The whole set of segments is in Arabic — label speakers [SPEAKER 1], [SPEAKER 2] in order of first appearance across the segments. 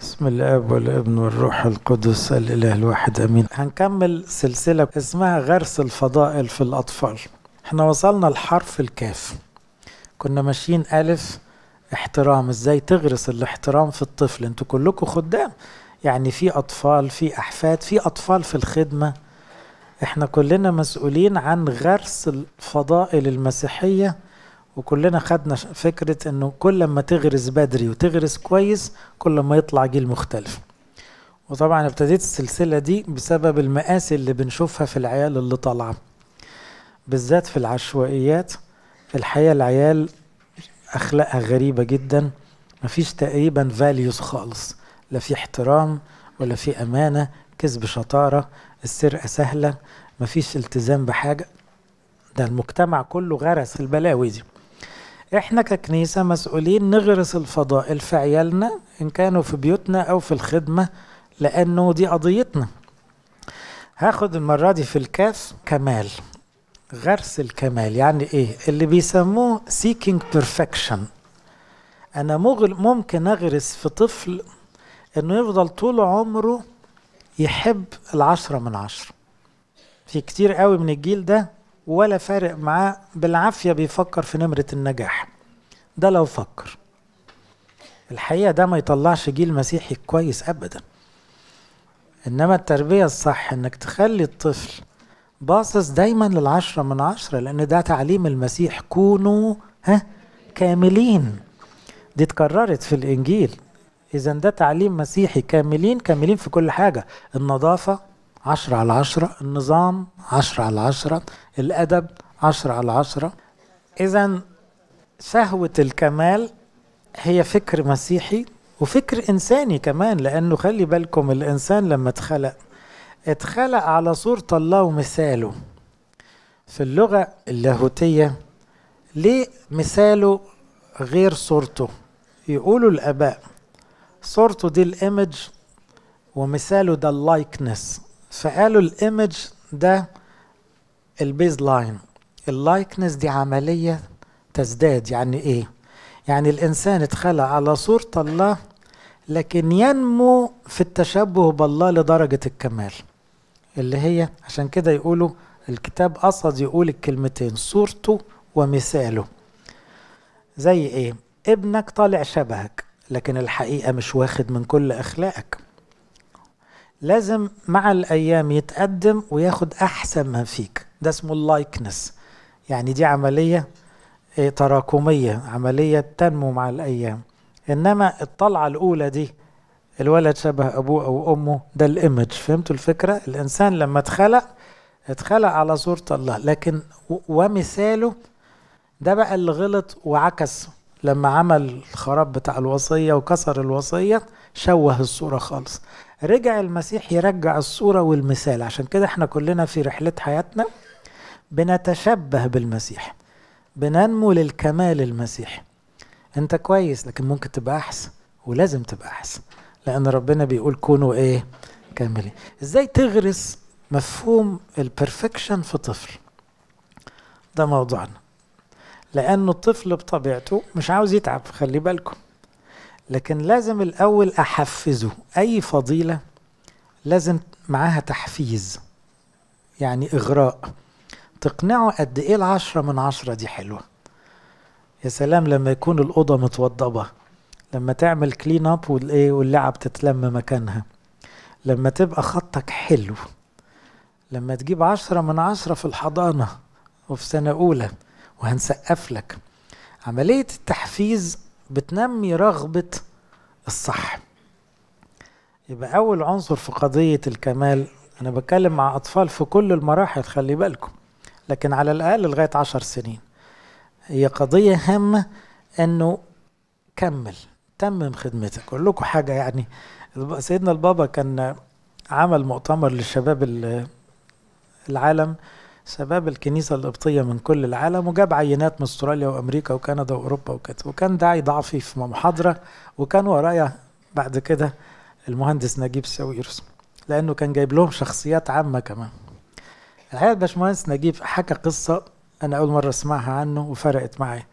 [SPEAKER 1] بسم الاب والابن والروح القدس الاله الواحد امين هنكمل سلسله اسمها غرس الفضائل في الاطفال احنا وصلنا لحرف الكاف كنا ماشيين الف احترام ازاي تغرس الاحترام في الطفل انتوا كلكم خدام يعني في اطفال في احفاد في اطفال في الخدمه احنا كلنا مسؤولين عن غرس الفضائل المسيحيه وكلنا خدنا فكرة انه كل ما تغرس بدري وتغرس كويس كل ما يطلع جيل مختلف وطبعا ابتديت السلسلة دي بسبب المآسي اللي بنشوفها في العيال اللي طالعة بالذات في العشوائيات في الحقيقة العيال أخلاقها غريبة جدا مفيش تقريبا فاليوز خالص لا في احترام ولا في أمانة كذب شطارة السرقة سهلة مفيش التزام بحاجة ده المجتمع كله غرس البلاوي دي احنا ككنيسة مسؤولين نغرس الفضائل في عيالنا ان كانوا في بيوتنا او في الخدمة لانه دي قضيتنا هاخد المرة دي في الكاف كمال غرس الكمال يعني ايه اللي بيسموه seeking perfection انا ممكن اغرس في طفل انه يفضل طول عمره يحب العشرة من عشرة في كتير قوي من الجيل ده ولا فارق معاه بالعافية بيفكر في نمرة النجاح ده لو فكر الحقيقة ده ما يطلعش جيل مسيحي كويس أبدا إنما التربية الصح إنك تخلي الطفل باصص دايما للعشرة من عشرة لأن ده تعليم المسيح كونوا ها كاملين دي اتكررت في الإنجيل إذا ده تعليم مسيحي كاملين كاملين في كل حاجة النظافة عشرة على عشرة النظام عشرة على عشرة الأدب عشرة على عشرة إذا شهوة الكمال هي فكر مسيحي وفكر إنساني كمان لأنه خلي بالكم الإنسان لما اتخلق اتخلق على صورة الله ومثاله في اللغة اللاهوتية ليه مثاله غير صورته يقولوا الآباء صورته دي الإيمج ومثاله ده اللايكنس فقالوا الايمج ده البيز لاين اللايكنس دي عملية تزداد يعني ايه يعني الانسان اتخلق على صورة الله لكن ينمو في التشبه بالله لدرجة الكمال اللي هي عشان كده يقولوا الكتاب قصد يقول الكلمتين صورته ومثاله زي ايه ابنك طالع شبهك لكن الحقيقة مش واخد من كل اخلاقك لازم مع الايام يتقدم وياخد احسن ما فيك ده اسمه اللايكنس يعني دي عمليه آه، تراكميه عمليه تنمو مع الايام انما الطلعه الاولى دي الولد شبه ابوه او امه ده الايمج فهمتوا الفكره الانسان لما اتخلق اتخلق على صوره الله لكن ومثاله ده بقى اللي غلط وعكس لما عمل الخراب بتاع الوصيه وكسر الوصيه شوه الصوره خالص رجع المسيح يرجع الصورة والمثال عشان كده احنا كلنا في رحلة حياتنا بنتشبه بالمسيح بننمو للكمال المسيحي انت كويس لكن ممكن تبقى احسن ولازم تبقى احسن لان ربنا بيقول كونوا ايه كاملين ازاي تغرس مفهوم البرفكشن في طفل ده موضوعنا لانه الطفل بطبيعته مش عاوز يتعب خلي بالكم لكن لازم الأول أحفزه أي فضيلة لازم معاها تحفيز يعني إغراء تقنعه قد إيه العشرة من عشرة دي حلوة يا سلام لما يكون الأوضة متوضبة لما تعمل كلين اب والإيه واللعب تتلم مكانها لما تبقى خطك حلو لما تجيب عشرة من عشرة في الحضانة وفي سنة أولى وهنسقف لك عملية التحفيز بتنمي رغبة الصح يبقى أول عنصر في قضية الكمال أنا بتكلم مع أطفال في كل المراحل خلي بالكم لكن على الأقل لغاية عشر سنين هي قضية هامة أنه كمل تمم خدمتك أقول لكم حاجة يعني سيدنا البابا كان عمل مؤتمر للشباب العالم شباب الكنيسة القبطية من كل العالم وجاب عينات من استراليا وامريكا وكندا واوروبا وكده وكان داعي ضعفي في محاضرة وكان ورايا بعد كده المهندس نجيب ساويرس لانه كان جايب لهم شخصيات عامة كمان الحقيقة الباشمهندس نجيب حكى قصة انا اول مرة اسمعها عنه وفرقت معايا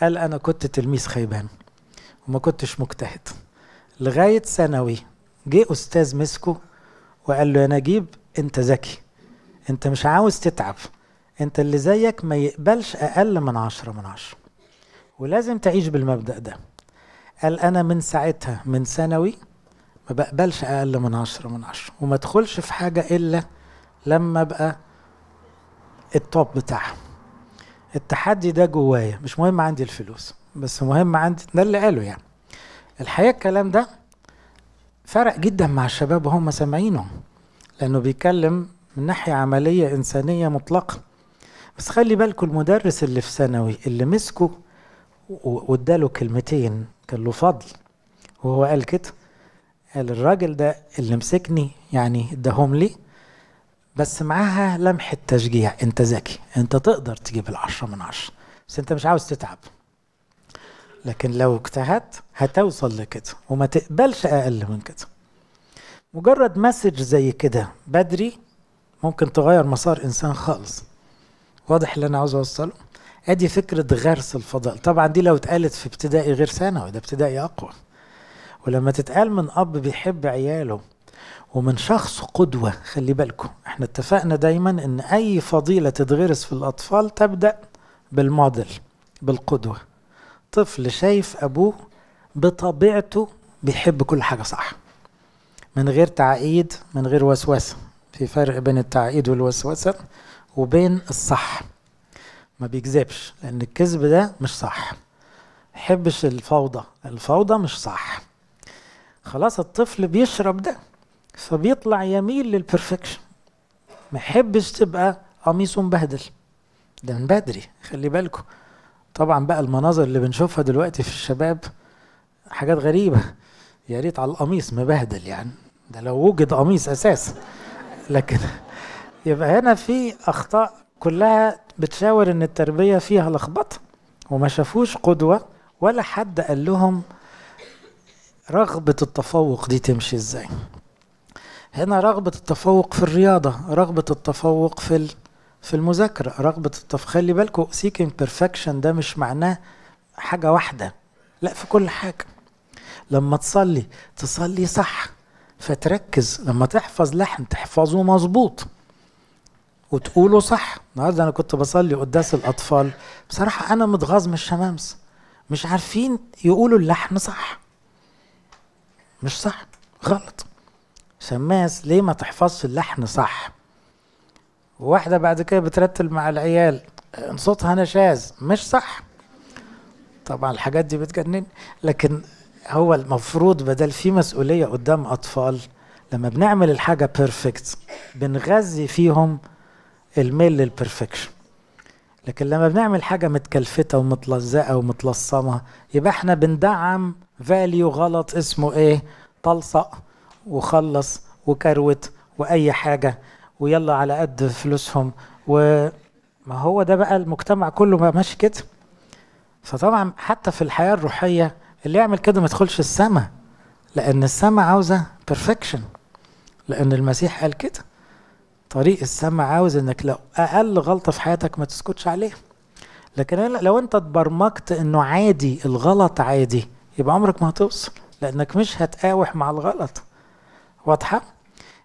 [SPEAKER 1] قال انا كنت تلميذ خيبان وما كنتش مجتهد لغاية ثانوي جه استاذ مسكه وقال له يا نجيب انت ذكي انت مش عاوز تتعب انت اللي زيك ما يقبلش اقل من عشرة من عشرة ولازم تعيش بالمبدأ ده قال انا من ساعتها من ثانوي ما بقبلش اقل من عشرة من عشرة وما ادخلش في حاجة الا لما ابقى التوب بتاعها التحدي ده جوايا مش مهم عندي الفلوس بس مهم عندي ده اللي قاله يعني الحقيقه الكلام ده فرق جدا مع الشباب وهم سامعينه لانه بيتكلم من ناحية عملية إنسانية مطلقة بس خلي بالكم المدرس اللي في ثانوي اللي مسكه واداله كلمتين كان له فضل وهو قال كده قال الراجل ده اللي مسكني يعني اداهم لي بس معاها لمحة تشجيع انت ذكي انت تقدر تجيب العشرة من عشرة بس انت مش عاوز تتعب لكن لو اجتهدت هتوصل لكده وما تقبلش اقل من كده مجرد مسج زي كده بدري ممكن تغير مسار انسان خالص واضح اللي انا عاوز اوصله ادي فكره غرس الفضائل طبعا دي لو اتقالت في ابتدائي غير ثانوي ده ابتدائي اقوى ولما تتقال من اب بيحب عياله ومن شخص قدوه خلي بالكم احنا اتفقنا دايما ان اي فضيله تتغرس في الاطفال تبدا بالموديل بالقدوه طفل شايف ابوه بطبيعته بيحب كل حاجه صح من غير تعقيد من غير وسوسه في فرق بين التعقيد والوسوسة وبين الصح ما بيكذبش لأن الكذب ده مش صح حبش الفوضى الفوضى مش صح خلاص الطفل بيشرب ده فبيطلع يميل للبرفكشن ما حبش تبقى قميصه مبهدل ده من بدري خلي بالكم طبعا بقى المناظر اللي بنشوفها دلوقتي في الشباب حاجات غريبه يا ريت على القميص مبهدل يعني ده لو وجد قميص اساسا لكن يبقى هنا في اخطاء كلها بتشاور ان التربيه فيها لخبطه وما شافوش قدوه ولا حد قال لهم رغبه التفوق دي تمشي ازاي هنا رغبه التفوق في الرياضه رغبه التفوق في في المذاكره رغبه التفوق خلي بالكم سيكينج بيرفكشن ده مش معناه حاجه واحده لا في كل حاجه لما تصلي تصلي صح فتركز لما تحفظ لحن تحفظه مظبوط وتقوله صح النهارده انا كنت بصلي قداس الاطفال بصراحه انا متغاظ من الشمامس مش عارفين يقولوا اللحن صح مش صح غلط شماس ليه ما تحفظش اللحن صح واحده بعد كده بترتل مع العيال صوتها نشاز مش صح طبعا الحاجات دي بتجنن لكن هو المفروض بدل في مسؤوليه قدام اطفال لما بنعمل الحاجه بيرفكت بنغذي فيهم الميل للبرفكشن لكن لما بنعمل حاجه متكلفته ومتلزقه ومتلصمه يبقى احنا بندعم فاليو غلط اسمه ايه طلصق وخلص وكروت واي حاجه ويلا على قد فلوسهم و ما هو ده بقى المجتمع كله ما ماشي كده فطبعا حتى في الحياه الروحيه اللي يعمل كده ما يدخلش السماء لأن السماء عاوزة بيرفكشن لأن المسيح قال كده طريق السماء عاوز إنك لو أقل غلطة في حياتك ما تسكتش عليها لكن لو أنت اتبرمجت إنه عادي الغلط عادي يبقى عمرك ما هتوصل لأنك مش هتقاوح مع الغلط واضحة؟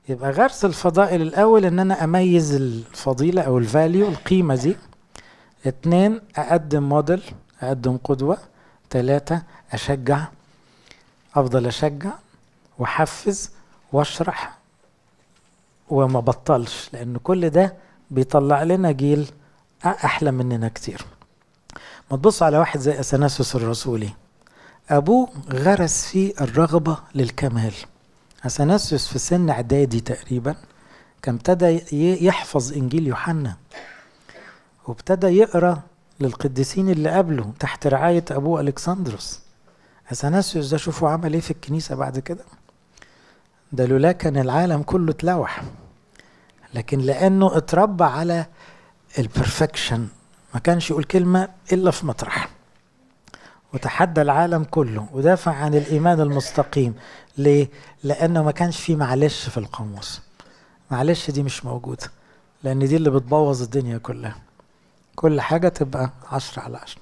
[SPEAKER 1] يبقى غرس الفضائل الأول إن أنا أميز الفضيلة أو الفاليو القيمة دي اتنين أقدم موديل أقدم قدوة ثلاثة أشجع أفضل أشجع وأحفز وأشرح وما بطلش لأن كل ده بيطلع لنا جيل أحلى مننا كتير ما تبص على واحد زي أثناسوس الرسولي أبوه غرس فيه الرغبة للكمال أثناسيوس في سن إعدادي تقريبا كان ابتدى يحفظ إنجيل يوحنا وابتدى يقرأ للقديسين اللي قبله تحت رعاية أبوه ألكسندروس أثناسيوس ده شوفوا عمل إيه في الكنيسة بعد كده ده لولا كان العالم كله اتلوح لكن لأنه اتربى على البرفكشن ما كانش يقول كلمة إلا في مطرح وتحدى العالم كله ودافع عن الإيمان المستقيم ليه؟ لأنه ما كانش فيه معلش في القاموس معلش دي مش موجودة لأن دي اللي بتبوظ الدنيا كلها كل حاجة تبقى عشرة على عشرة